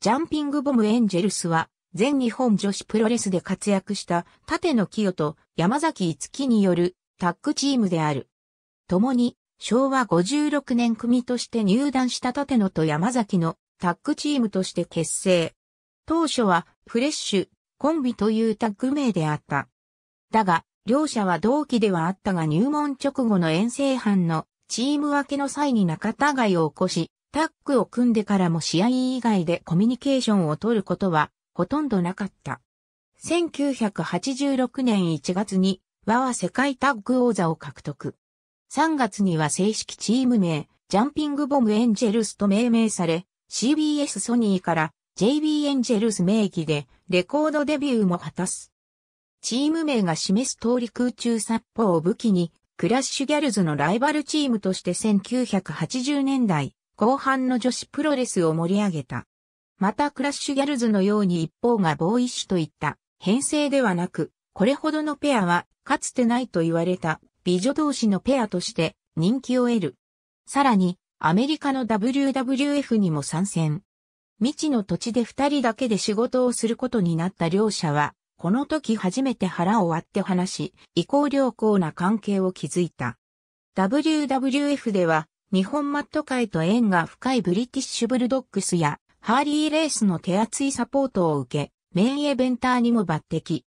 ジャンピングボムエンジェルスは、全日本女子プロレスで活躍した縦野清と山崎五木によるタッグチームである。共に昭和56年組として入団した縦野と山崎のタッグチームとして結成。当初はフレッシュ、コンビというタッグ名であった。だが、両者は同期ではあったが入門直後の遠征班のチーム分けの際に仲違いを起こし、タッグを組んでからも試合以外でコミュニケーションを取ることはほとんどなかった。1986年1月に和は世界タッグ王座を獲得。3月には正式チーム名、ジャンピングボムエンジェルスと命名され、CBS ソニーから JB エンジェルス名義でレコードデビューも果たす。チーム名が示す通り空中殺法を武器に、クラッシュギャルズのライバルチームとして1980年代、後半の女子プロレスを盛り上げた。またクラッシュギャルズのように一方がボーイッシュといった編成ではなく、これほどのペアはかつてないと言われた美女同士のペアとして人気を得る。さらに、アメリカの WWF にも参戦。未知の土地で二人だけで仕事をすることになった両者は、この時初めて腹を割って話し、意向良好な関係を築いた。WWF では、日本マット界と縁が深いブリティッシュブルドッグスやハーリーレースの手厚いサポートを受け、メインエベンターにも抜擢。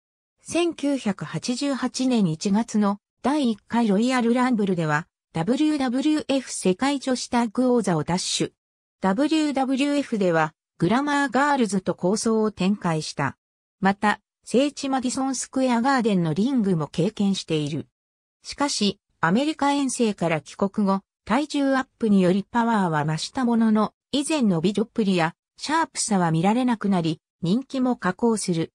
1988年1月の第1回ロイヤルランブルでは WWF 世界女子タッグ王座を奪取。WWF ではグラマーガールズと構想を展開した。また、聖地マディソンスクエアガーデンのリングも経験している。しかし、アメリカ遠征から帰国後、体重アップによりパワーは増したものの、以前の美女っぷりや、シャープさは見られなくなり、人気も下降する。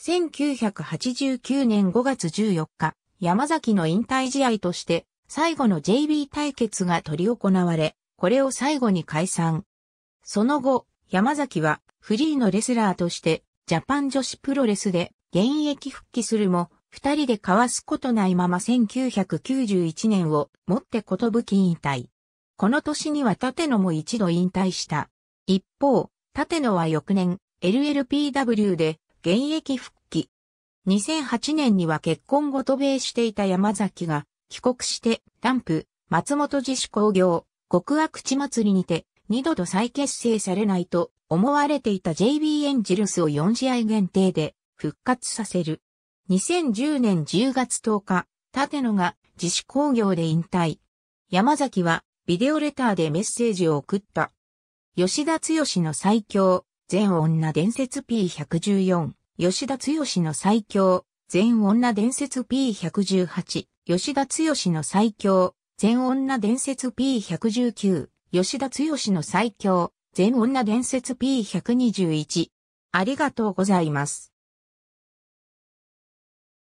1989年5月14日、山崎の引退試合として、最後の JB 対決が取り行われ、これを最後に解散。その後、山崎はフリーのレスラーとして、ジャパン女子プロレスで現役復帰するも、二人で交わすことないまま1991年をもってことぶき引退。この年には立野も一度引退した。一方、立野は翌年、LLPW で現役復帰。2008年には結婚後渡米していた山崎が帰国してダンプ、松本自主工業、極悪地祭りにて二度と再結成されないと思われていた JB エンジェルスを4試合限定で復活させる。2010年10月10日、立野が自主工業で引退。山崎はビデオレターでメッセージを送った。吉田剛の最強、全女伝説 P114。吉田剛の最強、全女伝説 P118。吉田剛の最強、全女伝説 P119。吉田剛の最強、全女伝説 P121。ありがとうございます。